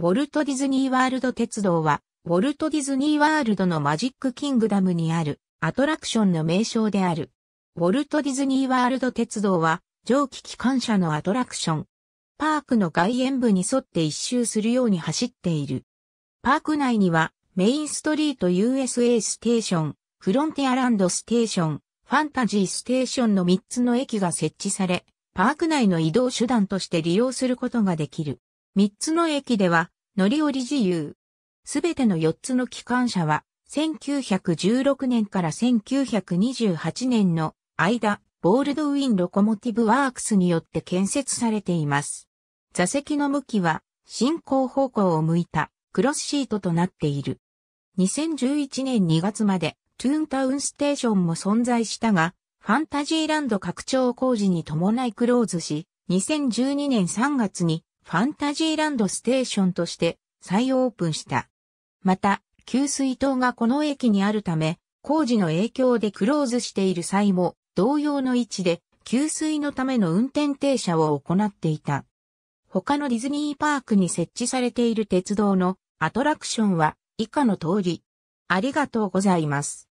ウォルト・ディズニー・ワールド鉄道は、ウォルト・ディズニー・ワールドのマジック・キングダムにあるアトラクションの名称である。ウォルト・ディズニー・ワールド鉄道は、蒸気機関車のアトラクション。パークの外縁部に沿って一周するように走っている。パーク内には、メインストリート USA ステーション、フロンティアランドステーション、ファンタジーステーションの3つの駅が設置され、パーク内の移動手段として利用することができる。3つの駅では乗り降り自由。すべての4つの機関車は1916年から1928年の間、ボールドウィン・ロコモティブ・ワークスによって建設されています。座席の向きは進行方向を向いたクロスシートとなっている。2011年2月までトゥーンタウンステーションも存在したが、ファンタジーランド拡張工事に伴いクローズし、2012年3月にファンタジーランドステーションとして再オープンした。また、給水塔がこの駅にあるため、工事の影響でクローズしている際も、同様の位置で、給水のための運転停車を行っていた。他のディズニーパークに設置されている鉄道のアトラクションは以下の通り。ありがとうございます。